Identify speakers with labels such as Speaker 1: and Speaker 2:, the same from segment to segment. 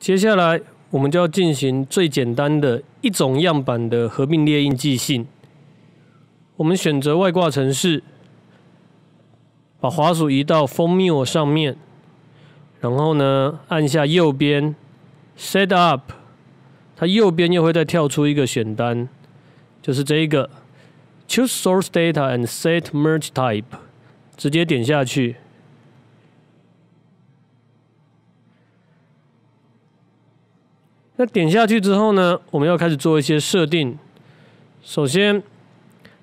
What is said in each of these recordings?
Speaker 1: 接下来，我们就要进行最简单的一种样板的合并列印记性。我们选择外挂程式，把滑鼠移到 Formula 上面，然后呢，按下右边 Set Up，它右边又会再跳出一个选单，就是这一个 Choose Source Data and Set Merge Type，直接点下去。那点下去之后呢，我们要开始做一些设定。首先，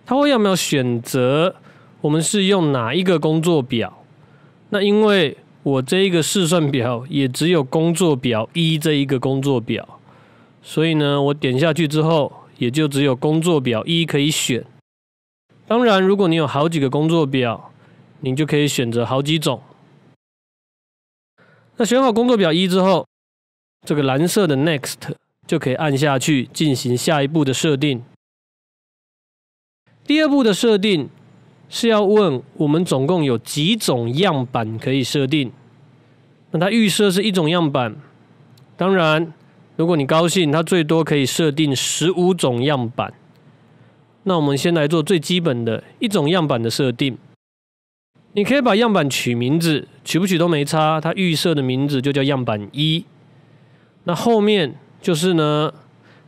Speaker 1: 他会要我要选择我们是用哪一个工作表。那因为我这一个试算表也只有工作表一这一个工作表，所以呢，我点下去之后也就只有工作表一可以选。当然，如果你有好几个工作表，你就可以选择好几种。那选好工作表一之后。这个蓝色的 Next 就可以按下去进行下一步的设定。第二步的设定是要问我们总共有几种样板可以设定。那它预设是一种样板，当然如果你高兴，它最多可以设定十五种样板。那我们先来做最基本的一种样板的设定。你可以把样板取名字，取不取都没差，它预设的名字就叫样板一。那后面就是呢，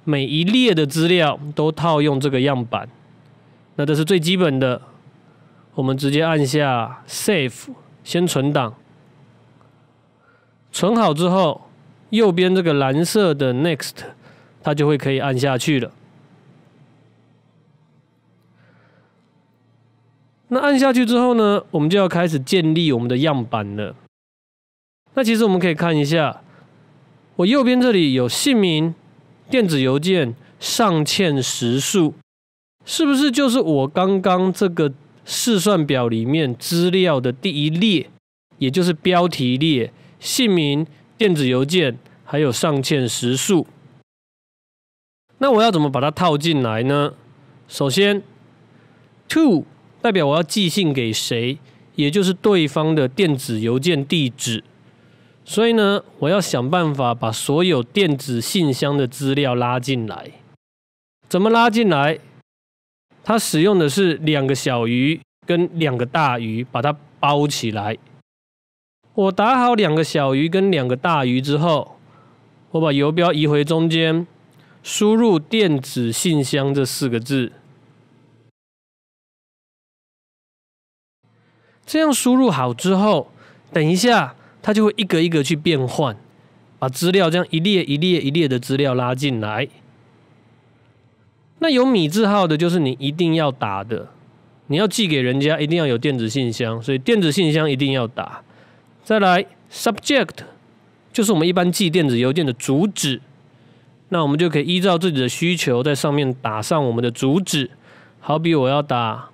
Speaker 1: 每一列的资料都套用这个样板，那这是最基本的。我们直接按下 Save，先存档。存好之后，右边这个蓝色的 Next，它就会可以按下去了。那按下去之后呢，我们就要开始建立我们的样板了。那其实我们可以看一下。我右边这里有姓名、电子邮件、尚欠时数，是不是就是我刚刚这个试算表里面资料的第一列，也就是标题列，姓名、电子邮件，还有尚欠时数？那我要怎么把它套进来呢？首先，to 代表我要寄信给谁，也就是对方的电子邮件地址。所以呢，我要想办法把所有电子信箱的资料拉进来。怎么拉进来？它使用的是两个小鱼跟两个大鱼把它包起来。我打好两个小鱼跟两个大鱼之后，我把游标移回中间，输入“电子信箱”这四个字。这样输入好之后，等一下。它就会一个一个去变换，把资料这样一列一列一列的资料拉进来。那有米字号的，就是你一定要打的，你要寄给人家，一定要有电子信箱，所以电子信箱一定要打。再来，subject 就是我们一般寄电子邮件的主旨，那我们就可以依照自己的需求，在上面打上我们的主旨。好比我要打，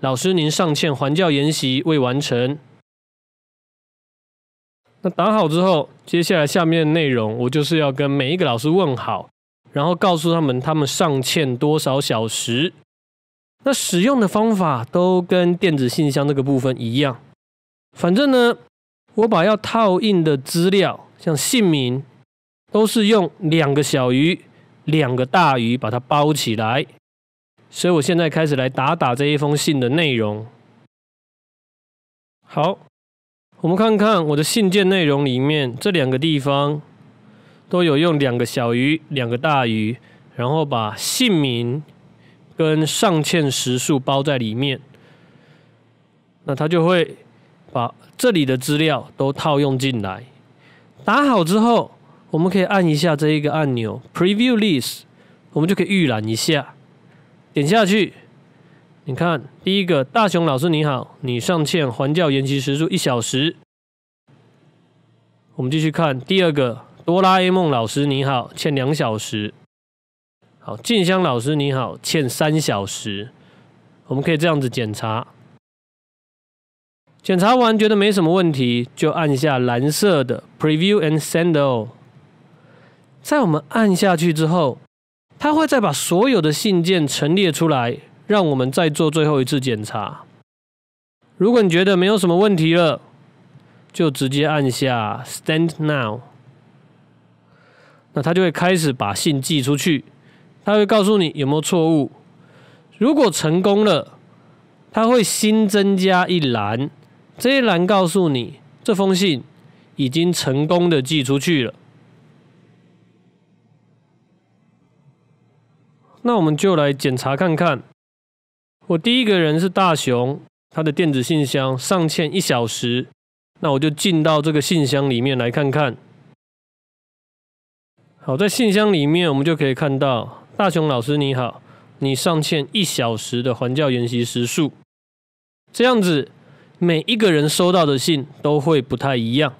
Speaker 1: 老师您尚欠还教研习未完成。那打好之后，接下来下面的内容，我就是要跟每一个老师问好，然后告诉他们他们尚欠多少小时。那使用的方法都跟电子信箱这个部分一样。反正呢，我把要套印的资料，像姓名，都是用两个小鱼、两个大鱼把它包起来。所以我现在开始来打打这一封信的内容。好。我们看看我的信件内容里面，这两个地方都有用两个小鱼、两个大鱼，然后把姓名跟尚欠时数包在里面。那它就会把这里的资料都套用进来。打好之后，我们可以按一下这一个按钮 Preview List，我们就可以预览一下。点下去。你看，第一个大雄老师你好，你尚欠还教延期时数一小时。我们继续看第二个哆啦 A 梦老师你好，欠两小时。好，静香老师你好，欠三小时。我们可以这样子检查，检查完觉得没什么问题，就按下蓝色的 Preview and Send 哦。在我们按下去之后，它会再把所有的信件陈列出来。让我们再做最后一次检查。如果你觉得没有什么问题了，就直接按下 Stand Now。那他就会开始把信寄出去。他会告诉你有没有错误。如果成功了，他会新增加一栏，这一栏告诉你这封信已经成功的寄出去了。那我们就来检查看看。我第一个人是大雄，他的电子信箱上欠一小时，那我就进到这个信箱里面来看看。好，在信箱里面我们就可以看到，大雄老师你好，你上欠一小时的环教研习时数。这样子，每一个人收到的信都会不太一样。